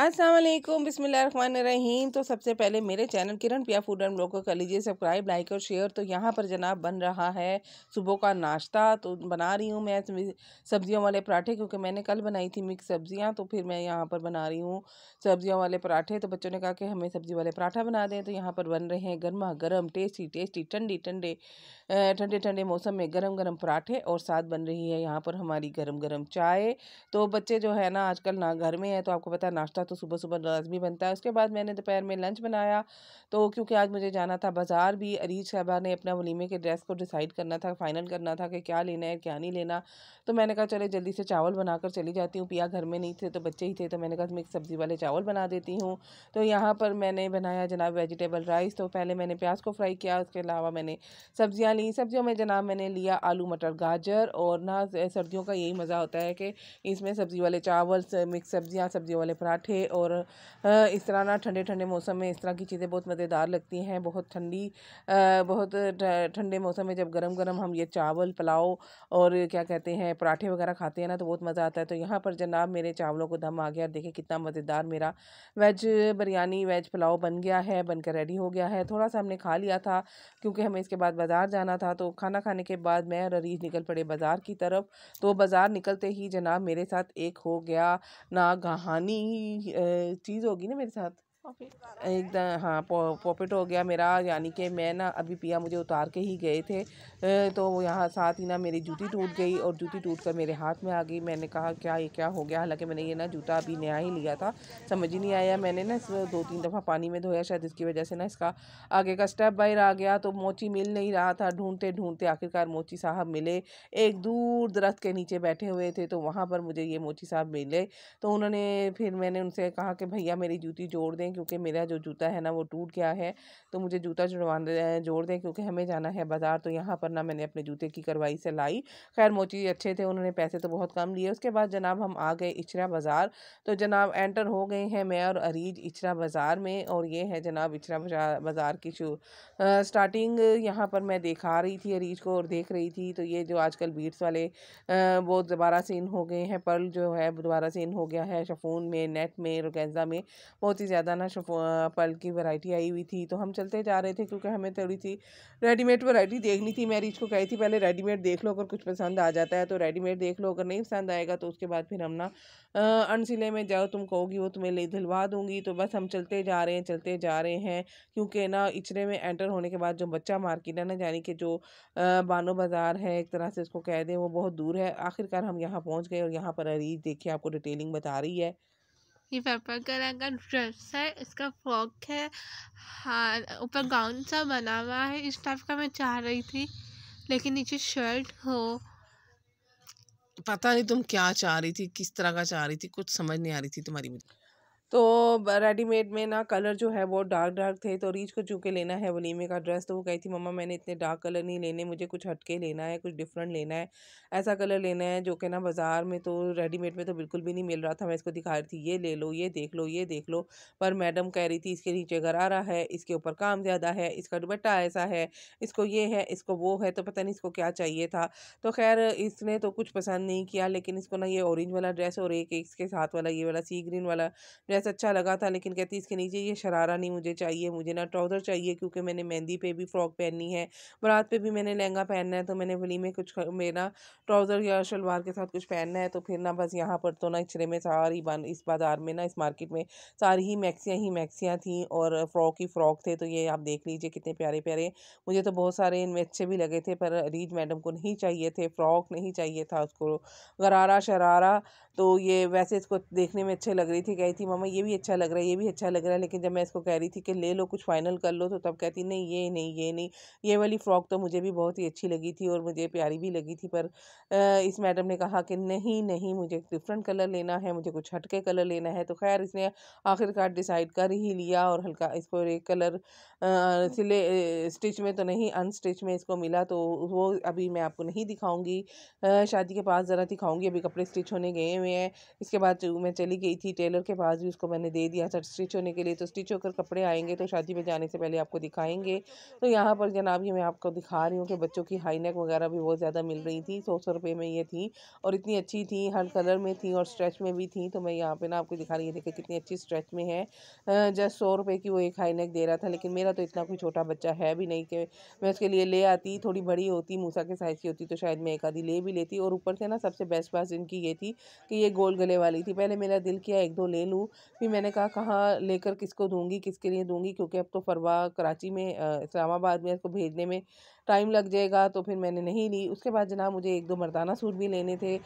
असलम बसमीम तो सबसे पहले मेरे चैनल किरण पिया फूड एंड ब्लॉग को कर लीजिए सब्सक्राइब लाइक और शेयर तो यहाँ पर जनाब बन रहा है सुबह का नाश्ता तो बना रही हूँ मैं सब्ज़ियों वाले पराठे क्योंकि मैंने कल बनाई थी मिक्स सब्ज़ियाँ तो फिर मैं यहाँ पर बना रही हूँ सब्ज़ियों वाले पराठे तो बच्चों ने कहा कि हमें सब्ज़ी वाले पराठा बना दें तो यहाँ पर बन रहे हैं गर्मा गर्म टेस्टी टेस्टी ठंडी ठंडे ठंडे ठंडे मौसम में गर्म गर्म पराठे और साथ बन रही है यहाँ पर हमारी गर्म गर्म चाय तो बच्चे जो है ना आजकल ना घर में है तो आपको पता है नाश्ता डोसा तो सुबह सुबह लाजमी बनता है उसके बाद मैंने दोपहर में लंच बनाया तो क्योंकि आज मुझे जाना था बाज़ार भी अरीज साहबा ने अपना वलीमे के ड्रेस को डिसाइड करना था फ़ाइनल करना था कि क्या लेना है क्या नहीं लेना तो मैंने कहा चले जल्दी से चावल बनाकर चली जाती हूँ पिया घर में नहीं थे तो बच्चे ही थे तो मैंने कहा मैं सब्ज़ी वाले चावल बना देती हूँ तो यहाँ पर मैंने बनाया जनाब वेजिटेबल राइस तो पहले मैंने प्याज को फ्राई किया उसके अलावा मैंने सब्ज़ियाँ ली सब्ज़ियों में जनाब मैंने लिया आलू मटर गाजर और ना सर्दियों का यही मज़ा होता है कि इसमें सब्ज़ी वाले चावल मिक्स सब्ज़ियाँ सब्ज़ियों वाले पराठे रखे और इस तरह ना ठंडे ठंडे मौसम में इस तरह की चीज़ें बहुत मज़ेदार लगती हैं बहुत ठंडी बहुत ठंडे मौसम में जब गर्म गर्म हम ये चावल पुलाव और क्या कहते हैं पराठे वगैरह खाते हैं ना तो बहुत मज़ा आता है तो यहाँ पर जनाब मेरे चावलों को दम आ गया और कितना मज़ेदार मेरा वेज बिरयानी वेज पुलाव बन गया है बनकर रेडी हो गया है थोड़ा सा हमने खा लिया था क्योंकि हमें इसके बाद बाज़ार जाना था तो खाना खाने के बाद मैं और अरीज निकल पड़े बाज़ार की तरफ तो बाज़ार निकलते ही जनाब मेरे साथ एक हो गया नागहानी चीज़ होगी ना मेरे साथ एकदम हाँ प्रॉफिट हो गया मेरा यानी कि मैं ना अभी पिया मुझे उतार के ही गए थे तो यहाँ साथ ही ना मेरी जूती टूट गई और जूती टूट कर मेरे हाथ में आ गई मैंने कहा क्या ये क्या हो गया हालांकि मैंने ये ना जूता अभी नया ही लिया था समझ ही नहीं आया मैंने ना इसको दो तीन दफ़ा पानी में धोया शायद इसकी वजह से ना इसका आगे का स्टेप बाहर आ गया तो मोची मिल नहीं रहा था ढूंढते ढूंढते आखिरकार मोची साहब मिले एक दूर दरख्त के नीचे बैठे हुए थे तो वहाँ पर मुझे ये मोची साहब मिले तो उन्होंने फिर मैंने उनसे कहा कि भैया मेरी जूती जोड़ दें दें क्योंकि मेरा जो जूता है ना वो टूट गया है तो मुझे जूता जुड़वा जोड़ दें क्योंकि हमें जाना है बाज़ार तो यहाँ पर ना मैंने अपने जूते की कार्रवाई से लाई खैर मोची अच्छे थे उन्होंने पैसे तो बहुत कम लिए उसके बाद जनाब हम आ गए इचरा बाज़ार तो जनाब एंटर हो गए हैं मैं और अरीज इचरा बाज़ार में और ये है जनाब इचरा बाज़ार की शो स्टार्टिंग यहाँ पर मैं दिखा रही थी अरीज को और देख रही थी तो ये जो आजकल बीट्स वाले वो दोबारा से इन हो गए हैं पर्ल जो है दोबारा से इन हो गया है शफून में नेट में रोगैजा में बहुत ही ज़्यादा बनाना पल की वैरायटी आई हुई थी तो हम चलते जा रहे थे क्योंकि हमें थोड़ी सी रेडीमेड वैरायटी देखनी थी मैं रीच को कही थी पहले रेडीमेड देख लो अगर कुछ पसंद आ जाता है तो रेडीमेड देख लो अगर नहीं पसंद आएगा तो उसके बाद फिर हम ना अनसिले में जाओ तुम कहोगी वो तुम्हें ले दिलवा दूंगी तो बस हम चलते जा रहे हैं चलते जा रहे हैं क्योंकि ना इचरे में एंटर होने के बाद जो बच्चा मार्केट है ना यानी कि जो बानो बाज़ार है एक तरह से उसको कह दें वो बहुत दूर है आखिरकार हम यहाँ पहुँच गए और यहाँ पर अरीज देखिए आपको डिटेलिंग बता रही है ये पर्पल कलर का ड्रेस है इसका फ्रॉक है हार ऊपर गाउन सा बना हुआ है इस टाइप का मैं चाह रही थी लेकिन नीचे शर्ट हो पता नहीं तुम क्या चाह रही थी किस तरह का चाह रही थी कुछ समझ नहीं आ रही थी तुम्हारी मुझे तो रेडीमेड में ना कलर जो है वो डार्क डार्क थे तो रीच को चूके लेना है वलीमे का ड्रेस तो वो कही थी मम्मा मैंने इतने डार्क कलर नहीं लेने मुझे कुछ हटके लेना है कुछ डिफरेंट लेना है ऐसा कलर लेना है जो कि ना बाज़ार में तो रेडीमेड में तो बिल्कुल भी नहीं मिल रहा था मैं इसको दिखा रही थी ये ले लो ये देख लो ये देख लो पर मैडम कह रही थी इसके नीचे गरारा है इसके ऊपर काम ज़्यादा है इसका दुबट्टा ऐसा है इसको ये है इसको वो है तो पता नहीं इसको क्या चाहिए था तो खैर इसने तो कुछ पसंद नहीं किया लेकिन इसको ना ये ऑरेंज वाला ड्रेस और एक इसके साथ वाला ये वाला सी ग्रीन वाला ड्रेस ड्रेस अच्छा लगा था लेकिन कहती इसके नीचे ये शरारा नहीं मुझे चाहिए मुझे ना ट्राउज़र चाहिए क्योंकि मैंने मेहंदी पे भी फ़्रॉक पहननी है बरात पे भी मैंने लहंगा पहनना है तो मैंने वली में कुछ मेरा ट्राउज़र या शलवार के साथ कुछ पहनना है तो फिर ना बस यहाँ पर तो ना इचरे में सारी बन इस बाज़ार में ना इस मार्केट में सारी ही मैक्सियाँ ही मैक्सियाँ थी और फ़्रॉक ही फ़्रॉक थे तो ये आप देख लीजिए कितने प्यारे प्यारे मुझे तो बहुत सारे इनमें अच्छे भी लगे थे पर रीज मैडम को नहीं चाहिए थे फ़्रॉक नहीं चाहिए था उसको गरारा शरारा तो ये वैसे इसको देखने में अच्छे लग रही थी कही थी मम्मा ये भी अच्छा लग रहा है ये भी अच्छा लग रहा है लेकिन जब मैं इसको कह रही थी कि ले लो कुछ फाइनल कर लो तो तब कहती नहीं ये नहीं ये नहीं ये वाली फ़्रॉक तो मुझे भी बहुत ही अच्छी लगी थी और मुझे प्यारी भी लगी थी पर इस मैडम ने कहा कि नहीं नहीं मुझे डिफरेंट कलर लेना है मुझे कुछ हटके कलर लेना है तो खैर इसने आखिरकार डिसाइड कर ही लिया और हल्का इसको एक कलर सिले स्टिच में तो नहीं अनस्टिच में इसको मिला तो वो अभी मैं आपको नहीं दिखाऊंगी शादी के पास ज़रा दिखाऊंगी अभी कपड़े स्टिच होने गए हुए हैं इसके बाद मैं चली गई थी टेलर के पास भी उसको मैंने दे दिया था स्टिच होने के लिए तो स्टिच होकर कपड़े आएंगे तो शादी में जाने से पहले आपको दिखाएंगे तो यहाँ पर जनाब ये मैं आपको दिखा रही हूँ कि बच्चों की हाई नेक वगैरह भी बहुत ज़्यादा मिल रही थी सौ सौ रुपये में ये थी और इतनी अच्छी थी हर कलर में थी और स्ट्रेच में भी थी तो मैं यहाँ पर ना आपको दिखा रही थी कि कितनी अच्छी स्ट्रेच में है जस्ट सौ रुपये की वो एक हाई नेक दे रहा था लेकिन मेरा तो इतना कोई छोटा बच्चा है भी नहीं कि मैं उसके लिए ले आती थोड़ी बड़ी होती मूसा के साइज़ की होती तो शायद मैं एक आधी ले भी लेती और ऊपर से ना सबसे बेस्ट बात इनकी ये थी कि ये गोल गले वाली थी पहले मेरा दिल किया एक दो ले लूँ फिर मैंने कहा कहाँ लेकर किसको दूंगी किसके लिए दूंगी क्योंकि अब तो फरवा कराची में इस्लामाबाद में इसको भेजने में टाइम लग जाएगा तो फिर मैंने नहीं ली उसके बाद जनाब मुझे एक दो मर्दाना सूट भी लेने थे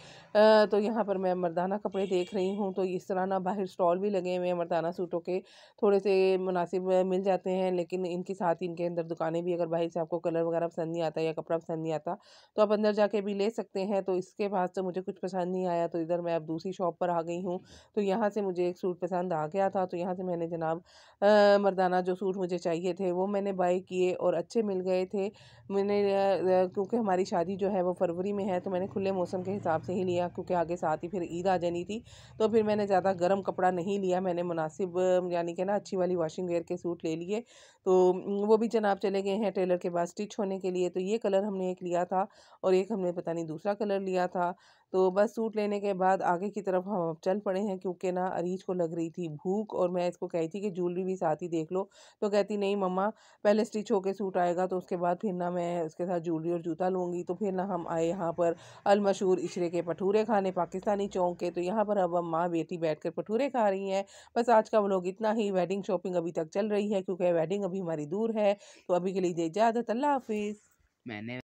तो यहाँ पर मैं मर्दाना कपड़े देख रही हूँ तो इस तरह ना बाहर स्टॉल भी लगे हुए हैं मर्दाना सूटों के थोड़े से मुनासिब मिल जाते हैं लेकिन इनके साथ इनके अंदर दुकानें भी अगर बाहर से आपको कलर वगैरह पसंद नहीं आता या कपड़ा पसंद नहीं आता तो आप अंदर जाके भी ले सकते हैं तो इसके बाद से मुझे कुछ पसंद नहीं आया तो इधर मैं अब दूसरी शॉप पर आ गई हूँ तो यहाँ से मुझे एक सूट पसंद आ गया था तो यहाँ से मैंने जनाब मर्दाना जो सूट मुझे चाहिए थे वो मैंने बाई किए और अच्छे मिल गए थे मैंने क्योंकि हमारी शादी जो है वो फरवरी में है तो मैंने खुले मौसम के हिसाब से ही लिया क्योंकि आगे साथ ही फिर ईद आ जानी थी तो फिर मैंने ज़्यादा गर्म कपड़ा नहीं लिया मैंने मुनासिब यानी कि ना अच्छी वाली वाशिंग वेयर के सूट ले लिए तो वो भी जनाब चले गए हैं टेलर के पास स्टिच होने के लिए तो ये कलर हमने एक लिया था और एक हमने पता नहीं दूसरा कलर लिया था तो बस सूट लेने के बाद आगे की तरफ हम अब चल पड़े हैं क्योंकि ना अरीज को लग रही थी भूख और मैं इसको कही थी कि ज्वेलरी भी साथ ही देख लो तो कहती नहीं मम्मा पहले स्टिच होके सूट आएगा तो उसके बाद फिर ना मैं उसके साथ ज्वेलरी और जूता लूँगी तो फिर ना हम आए यहाँ पर अलमशहूर इशरे के भटूरे खाने पाकिस्तानी चौंक के तो यहाँ पर अब हम माँ बेटी बैठ कर भटूरे खा रही हैं बस आज का व्लॉग इतना ही वेडिंग शॉपिंग अभी तक चल रही है क्योंकि वेडिंग अभी हमारी दूर है तो अभी के लिए इजाज़त अल्लाह हाफिज़ मैंने